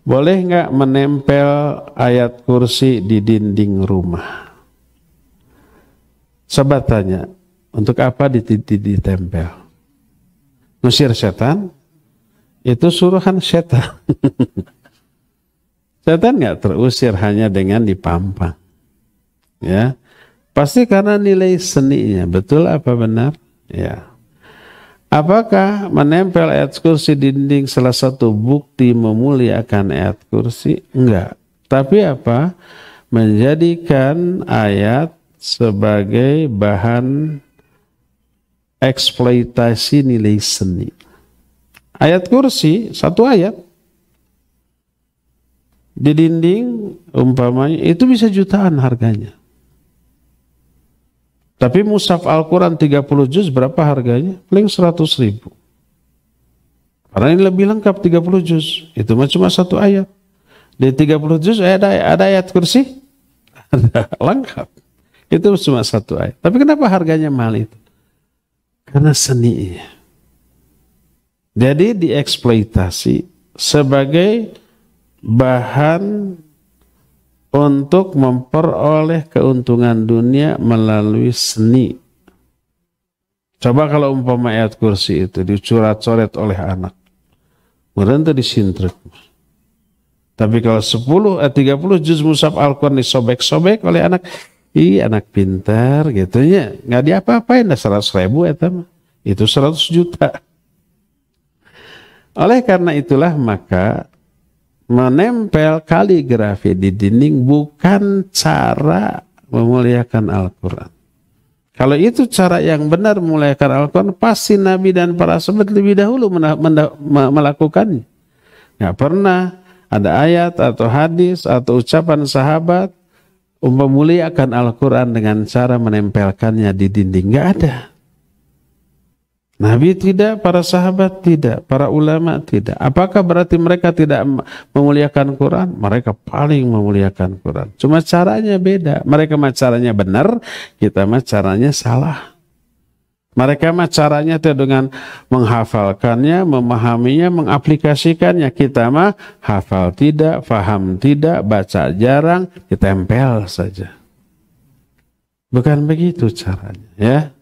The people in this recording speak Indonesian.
Boleh nggak menempel ayat kursi di dinding rumah? Sobat tanya, untuk apa ditempel? Nusir setan? Itu suruhan setan. setan nggak terusir hanya dengan dipampang. Ya, pasti karena nilai seninya. Betul apa benar? Ya. Apakah menempel ayat kursi dinding salah satu bukti memuliakan ayat kursi? Enggak. Tapi apa? Menjadikan ayat sebagai bahan eksploitasi nilai seni. Ayat kursi, satu ayat. Di dinding, umpamanya, itu bisa jutaan harganya. Tapi mushaf Al-Quran 30 juz berapa harganya? Paling 100 ribu. Karena ini lebih lengkap 30 juz. Itu mah cuma satu ayat. Di 30 juz ada, ada ayat kursi? Ada, lengkap. Itu cuma satu ayat. Tapi kenapa harganya mahal itu? Karena seninya. Jadi dieksploitasi sebagai bahan untuk memperoleh keuntungan dunia melalui seni. Coba kalau umpama ayat kursi itu dicurat-coret oleh anak. Kemudian itu disintrik. Tapi kalau 10 eh, tiga 30 juz musab Al-Qur'an disobek-sobek oleh anak, ih anak pintar gitu ya. Nggak diapa-apain dah 100 ribu ya teman. Itu 100 juta. Oleh karena itulah maka menempel kaligrafi di dinding bukan cara memuliakan Al-Quran. Kalau itu cara yang benar memuliakan Al-Quran, pasti Nabi dan para sahabat lebih dahulu melakukannya. Nggak pernah ada ayat atau hadis atau ucapan sahabat memuliakan Al-Quran dengan cara menempelkannya di dinding. Nggak ada. Nabi tidak, para sahabat tidak, para ulama tidak. Apakah berarti mereka tidak memuliakan Quran? Mereka paling memuliakan Quran. Cuma caranya beda. Mereka mah caranya benar, kita mah caranya salah. Mereka mah caranya itu dengan menghafalkannya, memahaminya, mengaplikasikannya. Kita mah hafal tidak, faham tidak, baca jarang, ditempel saja. Bukan begitu caranya, ya.